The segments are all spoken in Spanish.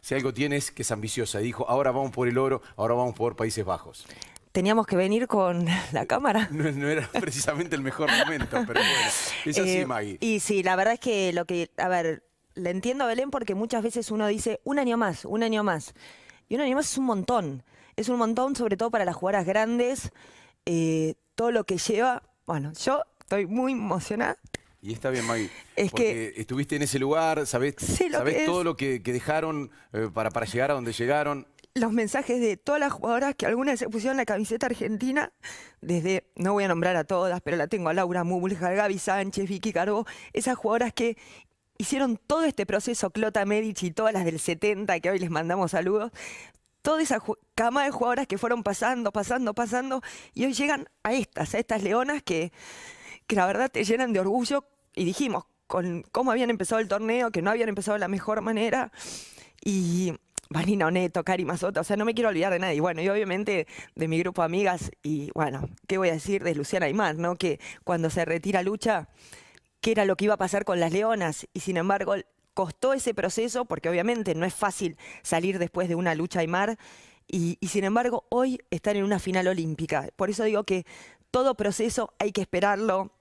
Si algo tienes que es ambiciosa. Dijo, ahora vamos por el oro, ahora vamos por Países Bajos. Teníamos que venir con la cámara. No, era precisamente el mejor momento, pero Es así, eh, Maggie. Y sí, la verdad es que lo que. A ver, le entiendo a Belén porque muchas veces uno dice un año más, un año más. Y un año más es un montón. Es un montón, sobre todo para las jugadoras grandes. Eh, todo lo que lleva. Bueno, yo estoy muy emocionada. Y está bien, Maggie. porque estuviste en ese lugar, sabés, todo lo que, dejaron eh, para, para llegar a donde llegaron. Los mensajes de todas las jugadoras que algunas se pusieron la camiseta argentina, desde, no voy a nombrar a todas, pero la tengo a Laura Mulja, Gaby Sánchez, Vicky Cargo, esas jugadoras que hicieron todo este proceso, Clota Medici y todas las del 70, que hoy les mandamos saludos, toda esa cama de jugadoras que fueron pasando, pasando, pasando, y hoy llegan a estas, a estas leonas que, que la verdad te llenan de orgullo y dijimos con cómo habían empezado el torneo, que no habían empezado de la mejor manera. Y Vanina Oneto, Cari o sea, no me quiero olvidar de nadie. Bueno, y obviamente de mi grupo de amigas, y bueno, ¿qué voy a decir de Luciana Aymar, no? Que cuando se retira lucha, ¿qué era lo que iba a pasar con las leonas? Y sin embargo, costó ese proceso, porque obviamente no es fácil salir después de una lucha Aymar, y sin embargo, hoy están en una final olímpica. Por eso digo que todo proceso hay que esperarlo,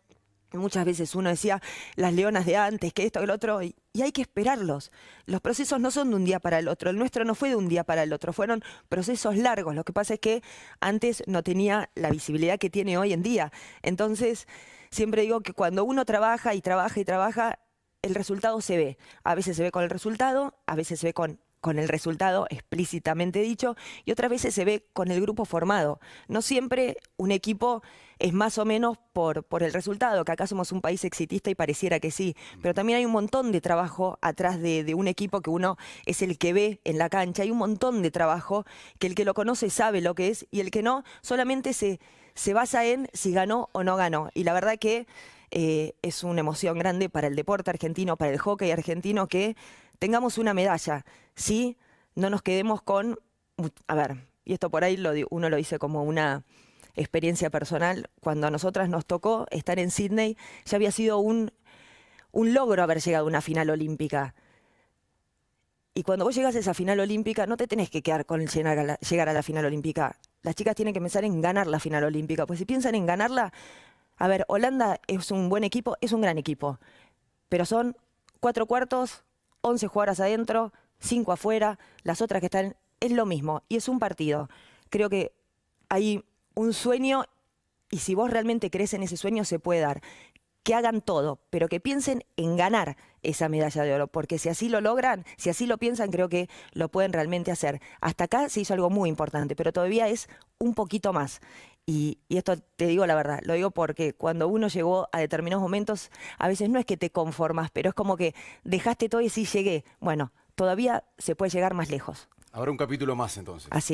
Muchas veces uno decía, las leonas de antes, que esto, que el otro, y, y, hay que esperarlos. Los procesos no son de un día para el otro, el nuestro no fue de un día para el otro, fueron procesos largos. Lo que pasa es que antes no tenía la visibilidad que tiene hoy en día. Entonces, siempre digo que cuando uno trabaja y trabaja y trabaja, el resultado se ve. A veces se ve con el resultado, a veces se ve con con el resultado explícitamente dicho y otras veces se ve con el grupo formado. No siempre un equipo es más o menos por, por el resultado, que acá somos un país exitista y pareciera que sí, pero también hay un montón de trabajo atrás de, un equipo que uno es el que ve en la cancha, hay un montón de trabajo que el que lo conoce sabe lo que es y el que no solamente se, se basa en si ganó o no ganó. Y la verdad que... Eh, es una emoción grande para el deporte argentino, para el hockey argentino, que tengamos una medalla, ¿sí? No nos quedemos con, a ver, y esto por ahí lo, uno lo dice como una experiencia personal, cuando a nosotras nos tocó estar en Sydney, ya había sido un, logro haber llegado a una final olímpica. Y cuando vos llegas a esa final olímpica, no te tenés que quedar con llegar a la, final olímpica. Las chicas tienen que pensar en ganar la final olímpica, pues si piensan en ganarla, a ver, Holanda es un buen equipo, es un gran equipo, pero son cuatro cuartos, 11 jugadoras adentro, 5 afuera, las otras que están... Es lo mismo y es un partido. Creo que hay un sueño y si vos realmente crees en ese sueño se puede dar. Que hagan todo, pero que piensen en ganar esa medalla de oro, porque si así lo logran, si así lo piensan, creo que lo pueden realmente hacer. Hasta acá se hizo algo muy importante, pero todavía es un poquito más. Y, esto te digo la verdad, lo digo porque cuando uno llegó a determinados momentos, a veces no es que te conformas, pero es como que dejaste todo y sí llegué. Bueno, todavía se puede llegar más lejos. Habrá un capítulo más entonces. Así es.